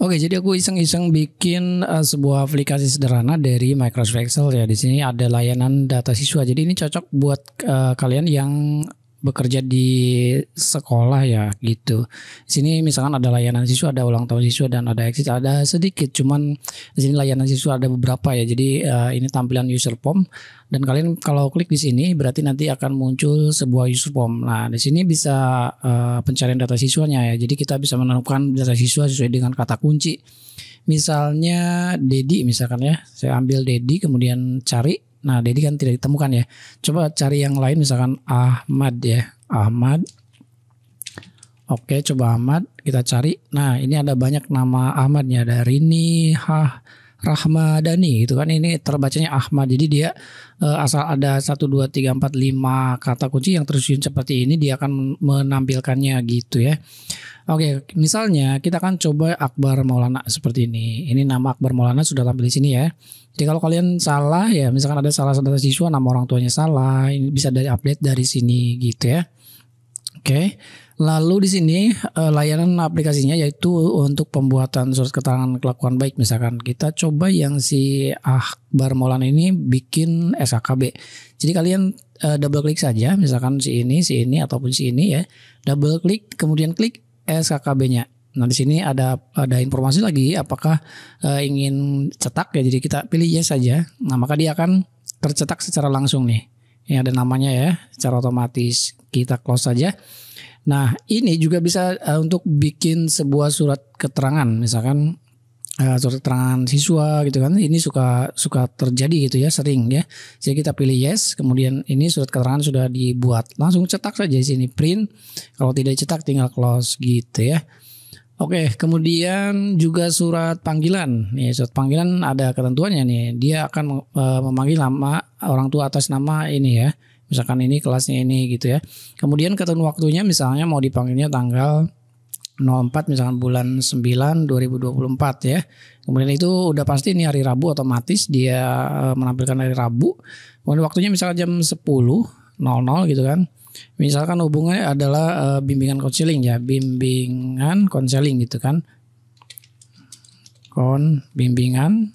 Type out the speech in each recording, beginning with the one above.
Oke, jadi aku iseng-iseng bikin uh, sebuah aplikasi sederhana dari Microsoft Excel ya. Di sini ada layanan data siswa. Jadi ini cocok buat uh, kalian yang bekerja di sekolah ya gitu. Di sini misalkan ada layanan siswa, ada ulang tahun siswa dan ada exit ada sedikit cuman di sini layanan siswa ada beberapa ya. Jadi uh, ini tampilan user form dan kalian kalau klik di sini berarti nanti akan muncul sebuah user form. Nah, di sini bisa uh, pencarian data siswanya ya. Jadi kita bisa menemukan data siswa sesuai dengan kata kunci. Misalnya Dedi misalkan ya. Saya ambil Dedi kemudian cari Nah, Dedi kan tidak ditemukan ya. Coba cari yang lain misalkan Ahmad ya. Ahmad. Oke, coba Ahmad kita cari. Nah, ini ada banyak nama Ahmad nih. Ada Rini, Hah, Rahmadani itu kan ini terbacanya Ahmad. Jadi dia eh, asal ada satu dua tiga empat lima kata kunci yang tersusun seperti ini dia akan menampilkannya gitu ya. Oke, misalnya kita akan coba Akbar Maulana seperti ini. Ini nama Akbar Maulana sudah tampil di sini ya. Jadi kalau kalian salah ya misalkan ada salah satu siswa nama orang tuanya salah, ini bisa dari update dari sini gitu ya. Oke. Okay. Lalu di sini eh, layanan aplikasinya yaitu untuk pembuatan surat keterangan kelakuan baik misalkan kita coba yang si Akbar Molan ini bikin SKB. Jadi kalian eh, double klik saja misalkan si ini, si ini ataupun si ini ya. Double klik kemudian klik skb nya Nah di sini ada ada informasi lagi apakah eh, ingin cetak ya jadi kita pilih yes saja. Nah maka dia akan tercetak secara langsung nih. Ini ada namanya ya secara otomatis kita close saja. Nah, ini juga bisa uh, untuk bikin sebuah surat keterangan misalkan uh, surat keterangan siswa gitu kan. Ini suka suka terjadi gitu ya, sering ya. Jadi kita pilih yes, kemudian ini surat keterangan sudah dibuat. Langsung cetak saja di sini print. Kalau tidak cetak tinggal close gitu ya. Oke, kemudian juga surat panggilan. Nih, surat panggilan ada ketentuannya nih. Dia akan uh, memanggil nama orang tua atas nama ini ya misalkan ini kelasnya ini gitu ya. Kemudian ketentuan waktunya misalnya mau dipanggilnya tanggal 04 misalkan bulan 9 2024 ya. Kemudian itu udah pasti ini hari Rabu otomatis dia eh, menampilkan hari Rabu. Kemudian waktunya misalkan jam 10.00 gitu kan. Misalkan hubungannya adalah eh, bimbingan konseling ya, bimbingan konseling gitu kan. Kon bimbingan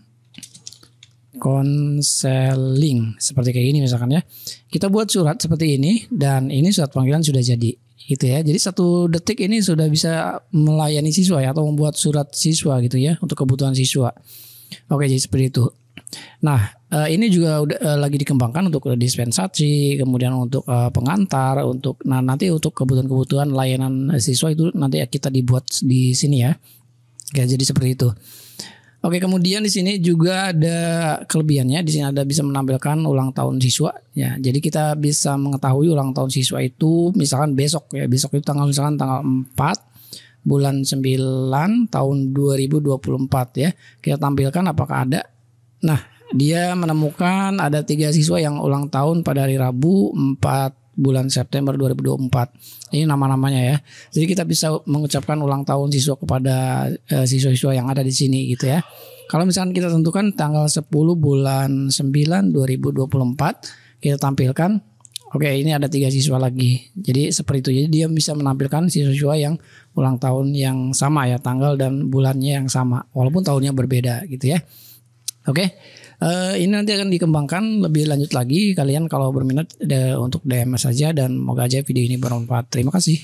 konseling seperti kayak gini misalkan ya. Kita buat surat seperti ini dan ini surat panggilan sudah jadi gitu ya. Jadi satu detik ini sudah bisa melayani siswa ya atau membuat surat siswa gitu ya untuk kebutuhan siswa. Oke, jadi seperti itu. Nah, eh, ini juga udah eh, lagi dikembangkan untuk dispensasi, kemudian untuk eh, pengantar, untuk nah nanti untuk kebutuhan-kebutuhan layanan siswa itu nanti kita dibuat di sini ya. Ya, jadi seperti itu. Oke, kemudian di sini juga ada kelebihannya. Di sini ada bisa menampilkan ulang tahun siswa. Ya, jadi kita bisa mengetahui ulang tahun siswa itu misalkan besok ya. Besok itu tanggal misalkan tanggal 4 bulan 9 tahun 2024 ya. Kita tampilkan apakah ada. Nah, dia menemukan ada tiga siswa yang ulang tahun pada hari Rabu 4 bulan September 2024. Ini nama-namanya ya. Jadi kita bisa mengucapkan ulang tahun siswa kepada siswa eh, siswa-siswa yang ada di sini gitu ya. Kalau misalkan kita tentukan tanggal 10 bulan 9 2024 kita tampilkan Oke, ini ada tiga siswa lagi. Jadi seperti itu. Jadi dia bisa menampilkan siswa-siswa yang ulang tahun yang sama ya, tanggal dan bulannya yang sama, walaupun tahunnya berbeda gitu ya. Oke. Uh, ini nanti akan dikembangkan lebih lanjut lagi. Kalian kalau berminat de, eh, untuk DM saja dan moga aja video ini bermanfaat. Terima kasih.